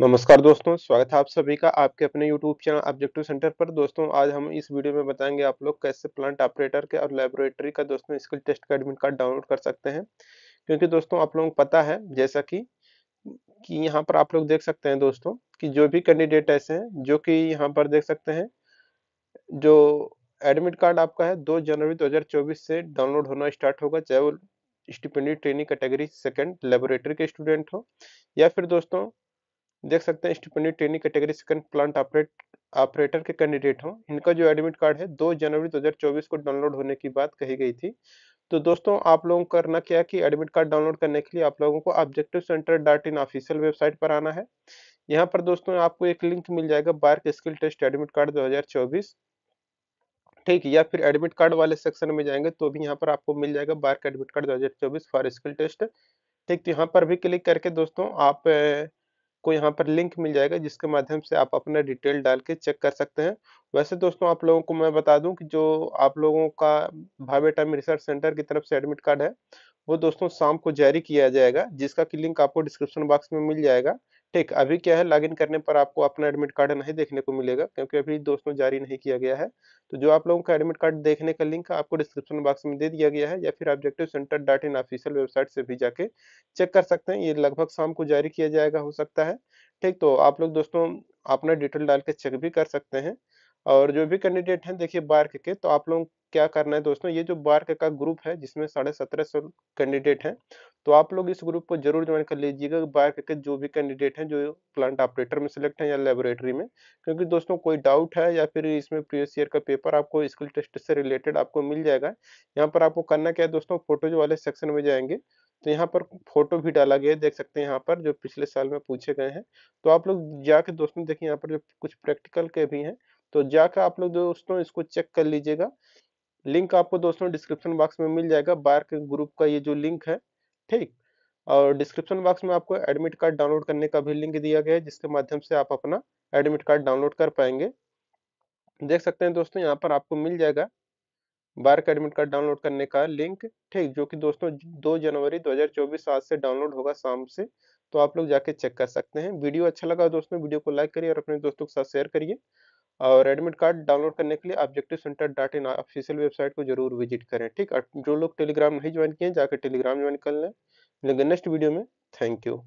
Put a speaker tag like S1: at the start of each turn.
S1: नमस्कार दोस्तों स्वागत है आप सभी का आपके अपने YouTube चैनल ऑब्जेक्टिव सेंटर पर दोस्तों आज हम इस वीडियो में बताएंगे आप लोग कैसे प्लांट ऑपरेटर के और लेबोरेटरी का दोस्तों स्किल टेस्ट का एडमिट कार्ड डाउनलोड कर सकते हैं क्योंकि दोस्तों आप लोगों को पता है जैसा कि कि यहाँ पर आप लोग देख सकते हैं दोस्तों की जो भी कैंडिडेट ऐसे हैं जो कि यहाँ पर देख सकते हैं जो एडमिट कार्ड आपका है दो जनवरी दो से डाउनलोड होना स्टार्ट होगा चाहे वो stipendiary training category second laboratory के स्टूडेंट हो या फिर दोस्तों देख सकते हैं stipendiary training category second plant operate operator के कैंडिडेट हों इनका जो एडमिट कार्ड है 2 जनवरी 2024 को डाउनलोड होने की बात कही गई थी तो दोस्तों आप लोगों को करना क्या कि एडमिट कार्ड डाउनलोड करने के लिए आप लोगों को objective centre dot in official website पर आना है यहाँ पर दोस्तों आपको एक लिंक मिल जाएगा BARC skill test admit card 2024 ठीक या फिर एडमिट कार्ड वाले सेक्शन में जाएंगे तो भी यहाँ पर आपको मिल जाएगा BARC admit card 2024 for skill test ठीक तो यहाँ पर भी क्लिक करके दोस्तों आप आपको यहाँ पर लिंक मिल जाएगा जिसके माध्यम से आप अपना डिटेल डाल के चेक कर सकते हैं वैसे दोस्तों आप लोगों को मैं बता दूं कि जो आप लोगों का में रिसर्च सेंटर की तरफ से एडमिट कार्ड है वो दोस्तों शाम को जारी किया जाएगा जिसका कि लिंक आपको डिस्क्रिप्शन बॉक्स में मिल जाएगा ठीक अभी क्या है लॉगिन करने पर आपको अपना एडमिट कार्ड नहीं देखने को मिलेगा क्योंकि अभी दोस्तों जारी नहीं किया गया है तो जो आप लोगों का एडमिट कार्ड देखने का लिंक आपको डिस्क्रिप्शन बॉक्स में दे दिया गया है या फिर objective centre dot in official website से भी जाके चेक कर सकते हैं ये लगभग शाम को जारी किया जाएगा हो सकता है ठीक तो आप लोग दोस्तों अपना डिटेल डाल के चेक भी कर सकते हैं और जो भी कैंडिडेट हैं देखिए बार्क के तो आप लोग क्या करना है दोस्तों ये जो बार्क का ग्रुप है जिसमें साढ़े सत्रह सौ कैंडिडेट हैं तो आप लोग इस ग्रुप को जरूर ज्वाइन कर लीजिएगा बार्क के जो भी कैंडिडेट हैं जो प्लांट ऑपरेटर में सिलेक्ट हैं या लेबोरेटरी में क्योंकि दोस्तों कोई डाउट है या फिर इसमें प्रीवियस ईयर का पेपर आपको स्किल टेस्ट से रिलेटेड आपको मिल जाएगा यहाँ पर आपको करना क्या है दोस्तों फोटोज वाले सेक्शन में जाएंगे तो यहाँ पर फोटो भी डाला गया है देख सकते हैं यहाँ पर जो पिछले साल में पूछे गए हैं तो आप लोग जाके दोस्तों देखिए यहाँ पर जो कुछ प्रैक्टिकल के भी हैं तो जाकर आप लोग दोस्तों इसको चेक कर लीजिएगा लिंक आपको दोस्तों डिस्क्रिप्शन बॉक्स में मिल जाएगा बार के ग्रुप का ये जो लिंक है ठीक और डिस्क्रिप्शन बॉक्स में आपको एडमिट कार्ड डाउनलोड करने का भी लिंक दिया गया है जिसके माध्यम से आप अपना एडमिट कार्ड डाउनलोड कर पाएंगे देख सकते हैं दोस्तों यहाँ पर आपको मिल जाएगा बार का एडमिट कार्ड डाउनलोड करने का लिंक ठीक जो कि दोस्तों 2 जनवरी 2024 आज से डाउनलोड होगा शाम से तो आप लोग जाके चेक कर सकते हैं वीडियो अच्छा लगा दोस्तों वीडियो को लाइक करिए और अपने दोस्तों के साथ शेयर करिए और एडमिट कार्ड डाउनलोड करने के लिए objective centre dot in official website को जरूर विजिट करें ठीक जो लोग टेलीग्राम नहीं ज्वाइन किए जाकर टेलीग्राम ज्वाइन कर लें लेकिन नेक्स्ट वीडियो में थैंक यू